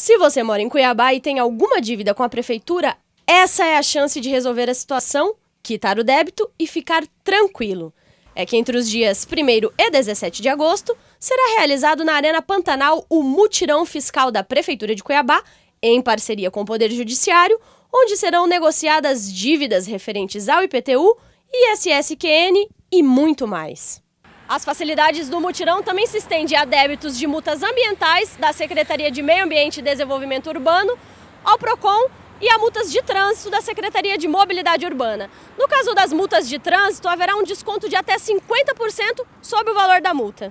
Se você mora em Cuiabá e tem alguma dívida com a prefeitura, essa é a chance de resolver a situação, quitar o débito e ficar tranquilo. É que entre os dias 1 e 17 de agosto será realizado na Arena Pantanal o Mutirão Fiscal da Prefeitura de Cuiabá, em parceria com o Poder Judiciário, onde serão negociadas dívidas referentes ao IPTU, ISSQN e muito mais. As facilidades do mutirão também se estendem a débitos de multas ambientais da Secretaria de Meio Ambiente e Desenvolvimento Urbano, ao PROCON e a multas de trânsito da Secretaria de Mobilidade Urbana. No caso das multas de trânsito, haverá um desconto de até 50% sobre o valor da multa.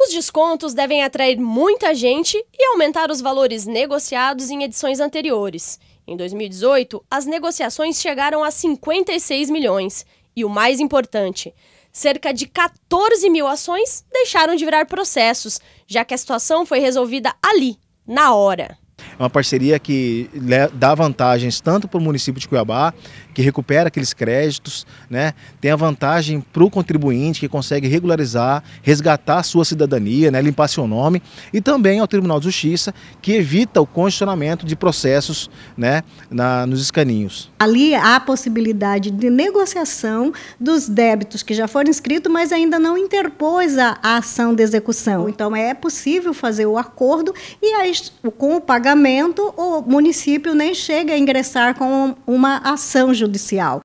Os descontos devem atrair muita gente e aumentar os valores negociados em edições anteriores. Em 2018, as negociações chegaram a 56 milhões. E o mais importante, cerca de 14 mil ações deixaram de virar processos, já que a situação foi resolvida ali, na hora. É uma parceria que dá vantagens tanto para o município de Cuiabá, que recupera aqueles créditos, né? tem a vantagem para o contribuinte que consegue regularizar, resgatar a sua cidadania, né? limpar seu nome, e também ao Tribunal de Justiça, que evita o congestionamento de processos né? Na, nos escaninhos. Ali há a possibilidade de negociação dos débitos que já foram inscritos, mas ainda não interpôs a, a ação de execução. Então é possível fazer o acordo e com o pagamento o município nem chega a ingressar com uma ação judicial.